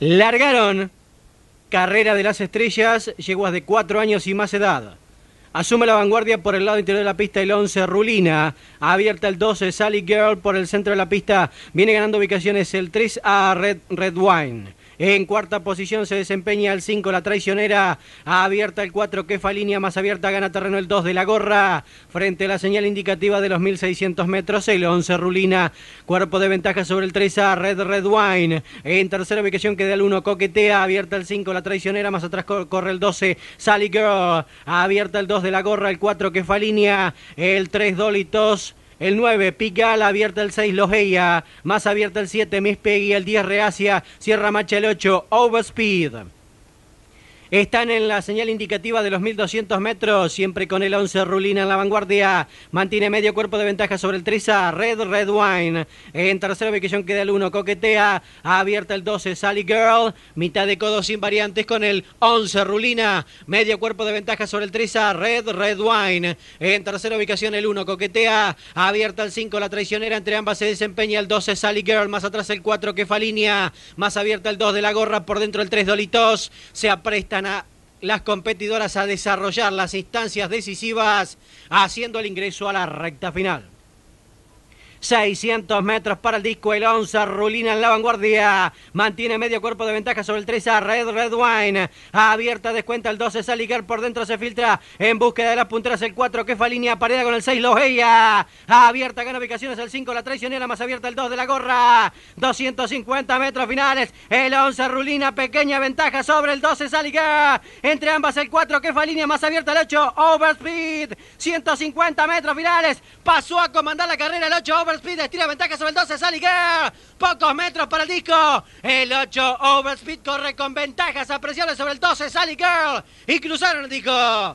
Largaron. Carrera de las estrellas, yeguas de 4 años y más edad. Asume la vanguardia por el lado interior de la pista el 11, Rulina. Abierta el 12, Sally Girl por el centro de la pista. Viene ganando ubicaciones el 3 a Red, Red Wine. En cuarta posición se desempeña el 5, la traicionera. Abierta el 4, quefa línea más abierta, gana terreno el 2 de la gorra. Frente a la señal indicativa de los 1600 metros, el 11, Rulina. Cuerpo de ventaja sobre el 3 a Red Red Wine. En tercera ubicación queda el 1, coquetea. Abierta el 5, la traicionera. Más atrás corre el 12, Sally Girl. Abierta el 2 de la gorra, el 4, quefa línea. El 3, Dolitos. El 9, Pical, abierta el 6, Logeia. Más abierta el 7, Miss Peggy. El 10, Reacia. Cierra Macha el 8, Overspeed. Están en la señal indicativa de los 1200 metros, siempre con el 11 Rulina en la vanguardia. Mantiene medio cuerpo de ventaja sobre el 3 Red Red Wine. En tercera ubicación queda el 1, coquetea, abierta el 12 Sally Girl, mitad de codos sin variantes con el 11 Rulina. Medio cuerpo de ventaja sobre el 3 Red Red Wine. En tercera ubicación el 1, coquetea, abierta el 5, la traicionera, entre ambas se desempeña el 12 Sally Girl, más atrás el 4 que más abierta el 2 de la gorra, por dentro el 3 Dolitos, se apresta a las competidoras a desarrollar las instancias decisivas haciendo el ingreso a la recta final. 600 metros para el disco el 11, Rulina en la vanguardia, mantiene medio cuerpo de ventaja sobre el 3 a Red Red Wine, abierta descuenta el 12, Saligar por dentro se filtra en búsqueda de las punteras el 4, que línea pareda con el 6, Logeia, abierta gana ubicaciones el 5, la traicionera más abierta el 2 de la gorra, 250 metros finales, el 11, Rulina, pequeña ventaja sobre el 12, Saligar, entre ambas el 4, que línea más abierta el 8, Overspeed, 150 metros finales, pasó a comandar la carrera el 8, Overspeed, Speed estira ventaja sobre el 12, Sally Girl. Pocos metros para el disco. El 8 Overspeed corre con ventajas apreciables sobre el 12, Sally Girl. Y cruzaron el disco.